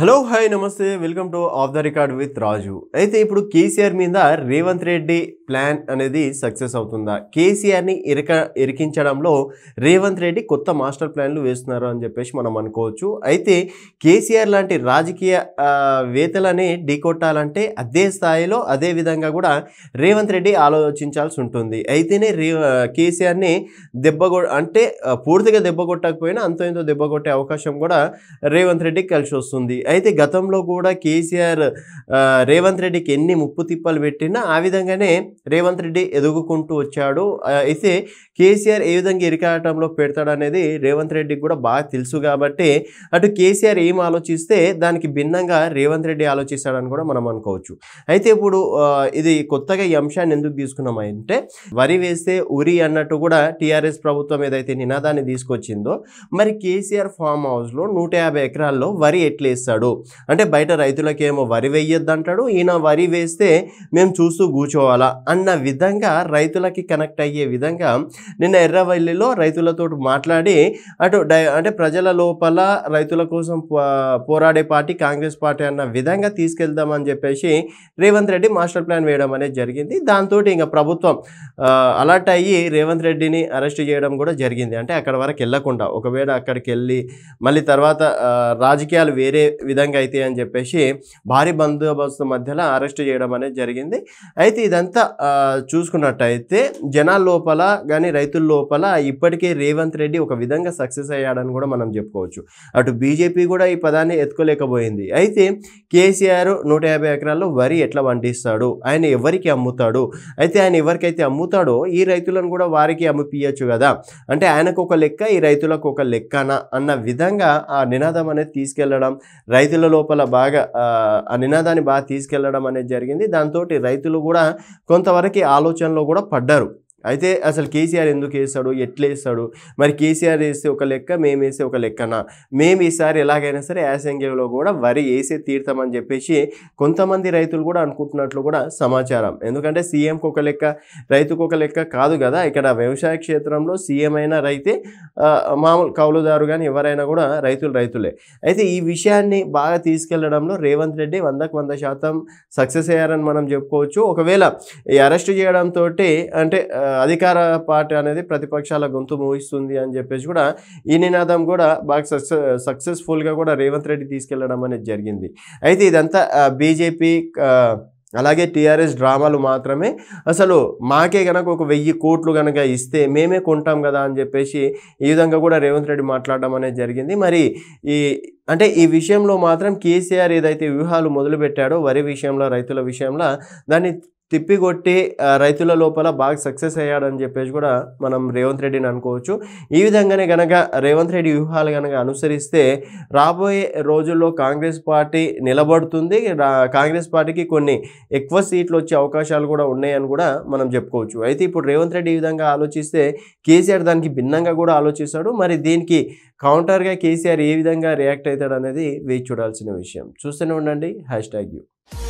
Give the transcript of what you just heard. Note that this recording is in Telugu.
హలో హాయ్ నమస్తే welcome to off the record with Raju అయితే ఇప్పుడు కేసీఆర్ మీద రేవంత్ రెడ్డి ప్లాన్ అనేది సక్సెస్ అవుతుందా కేసీఆర్ని ఇరక ఇరికించడంలో రేవంత్ రెడ్డి కొత్త మాస్టర్ ప్లాన్లు వేస్తున్నారు అని చెప్పేసి మనం అనుకోవచ్చు అయితే కేసీఆర్ లాంటి రాజకీయ వేతలని ఢీకొట్టాలంటే అదే స్థాయిలో అదే విధంగా కూడా రేవంత్ రెడ్డి ఆలోచించాల్సి ఉంటుంది అయితేనే రే కేసీఆర్ని దెబ్బ అంటే పూర్తిగా దెబ్బ కొట్టకపోయినా అంతో ఇంతో దెబ్బ కొట్టే అవకాశం కూడా రేవంత్ రెడ్డికి కలిసి వస్తుంది అయితే గతంలో కూడా కేసీఆర్ రేవంత్ రెడ్డికి ఎన్ని ముప్పు తిప్పలు పెట్టినా ఆ విధంగానే రేవంత్ రెడ్డి ఎదుగుకుంటూ వచ్చాడు అయితే కేసీఆర్ ఏ విధంగా ఇరికాటంలో పెడతాడు అనేది రేవంత్ రెడ్డికి కూడా బాగా తెలుసు కాబట్టి అటు కేసీఆర్ ఏం ఆలోచిస్తే దానికి భిన్నంగా రేవంత్ రెడ్డి ఆలోచిస్తాడని కూడా మనం అనుకోవచ్చు అయితే ఇప్పుడు ఇది కొత్తగా ఈ అంశాన్ని ఎందుకు తీసుకున్నామంటే వరి వేస్తే ఉరి అన్నట్టు కూడా టీఆర్ఎస్ ప్రభుత్వం ఏదైతే నినాదాన్ని తీసుకొచ్చిందో మరి కేసీఆర్ ఫామ్ హౌస్లో నూట యాభై ఎకరాల్లో వరి ఎట్లేస్తాడు చేస్తాడు అంటే బయట రైతులకేమో వరి వేయొద్దంటాడు ఈయన వరి వేస్తే మేము చూస్తూ కూర్చోవాలా అన్న విధంగా రైతులకి కనెక్ట్ అయ్యే విధంగా నిన్న ఎర్రవల్లిలో రైతులతో మాట్లాడి అటు అంటే ప్రజల లోపల రైతుల కోసం పోరాడే పార్టీ కాంగ్రెస్ పార్టీ అన్న విధంగా తీసుకెళ్దామని చెప్పేసి రేవంత్ రెడ్డి మాస్టర్ ప్లాన్ వేయడం అనేది జరిగింది దాంతో ఇంకా ప్రభుత్వం అలర్ట్ అయ్యి రేవంత్ రెడ్డిని అరెస్ట్ చేయడం కూడా జరిగింది అంటే అక్కడ వరకు వెళ్ళకుండా ఒకవేళ అక్కడికి వెళ్ళి మళ్ళీ తర్వాత రాజకీయాలు వేరే విధంగా అయితే అని చెప్పేసి భారీ బందోబస్తు మధ్యలో అరెస్ట్ చేయడం అనేది జరిగింది అయితే ఇదంతా చూసుకున్నట్టయితే జనాల లోపల కానీ రైతుల లోపల ఇప్పటికే రేవంత్ రెడ్డి ఒక విధంగా సక్సెస్ అయ్యాడని కూడా మనం చెప్పుకోవచ్చు అటు బీజేపీ కూడా ఈ పదాన్ని ఎత్తుకోలేకపోయింది అయితే కేసీఆర్ నూట యాభై ఎకరాల్లో వరి ఎట్లా వండిస్తాడు ఆయన ఎవరికి అమ్ముతాడు అయితే ఆయన ఎవరికైతే అమ్ముతాడో ఈ రైతులను కూడా వారికి అమ్మిపించచ్చు కదా అంటే ఆయనకు ఒక లెక్క ఈ రైతులకు ఒక లెక్కన అన్న విధంగా ఆ నినాదం అనేది తీసుకెళ్లడం రైతుల లోపల బాగా ఆ నినాదాన్ని బాగా తీసుకెళ్లడం అనేది జరిగింది దాంతో రైతులు కూడా కొంతవరకు ఆలోచనలో కూడా పడ్డారు అయితే అసలు కేసీఆర్ ఎందుకు వేస్తాడు ఎట్లా వేస్తాడు మరి కేసీఆర్ వేస్తే ఒక లెక్క మేము వేస్తే ఒక లెక్కనా మేము ఈసారి ఎలాగైనా సరే యాసంగిలో కూడా వరి వేసే తీర్థమని చెప్పేసి కొంతమంది రైతులు కూడా అనుకుంటున్నట్లు కూడా సమాచారం ఎందుకంటే సీఎంకు ఒక లెక్క రైతుకు ఒక లెక్క కాదు కదా ఇక్కడ వ్యవసాయ క్షేత్రంలో సీఎం అయినా రైతే మామూలు కౌలుదారు కానీ ఎవరైనా కూడా రైతులు రైతులే అయితే ఈ విషయాన్ని బాగా తీసుకెళ్లడంలో రేవంత్ రెడ్డి వందకు వంద శాతం సక్సెస్ అయ్యారని మనం చెప్పుకోవచ్చు ఒకవేళ అరెస్ట్ చేయడంతో అంటే అధికార పార్టీ అనేది ప్రతిపక్షాల గొంతు మోహిస్తుంది అని చెప్పేసి కూడా ఈ నినాదం కూడా బాగా సక్సెస్ సక్సెస్ఫుల్గా కూడా రేవంత్ రెడ్డి తీసుకెళ్లడం అనేది జరిగింది అయితే ఇదంతా బీజేపీ అలాగే టీఆర్ఎస్ డ్రామాలు మాత్రమే అసలు మాకే కనుక ఒక వెయ్యి కోట్లు కనుక ఇస్తే మేమే కొంటాం కదా అని చెప్పేసి ఈ విధంగా కూడా రేవంత్ రెడ్డి మాట్లాడడం అనేది జరిగింది మరి ఈ అంటే ఈ విషయంలో మాత్రం కేసీఆర్ ఏదైతే వ్యూహాలు మొదలుపెట్టాడో వరి విషయంలో రైతుల విషయంలో దాన్ని తిప్పికొట్టి రైతుల లోపల బాగా సక్సెస్ అయ్యాడని చెప్పేసి కూడా మనం రేవంత్ రెడ్డిని అనుకోవచ్చు ఈ విధంగానే కనుక రేవంత్ రెడ్డి వ్యూహాలు కనుక అనుసరిస్తే రాబోయే రోజుల్లో కాంగ్రెస్ పార్టీ నిలబడుతుంది కాంగ్రెస్ పార్టీకి కొన్ని ఎక్కువ సీట్లు వచ్చే అవకాశాలు కూడా ఉన్నాయని కూడా మనం చెప్పుకోవచ్చు అయితే ఇప్పుడు రేవంత్ రెడ్డి ఈ విధంగా ఆలోచిస్తే కేసీఆర్ దానికి భిన్నంగా కూడా ఆలోచిస్తాడు మరి దీనికి కౌంటర్గా కేసీఆర్ ఏ విధంగా రియాక్ట్ అవుతాడు అనేది వేచి చూడాల్సిన విషయం చూస్తూనే ఉండండి హ్యాష్ ట్యాగ్ యూ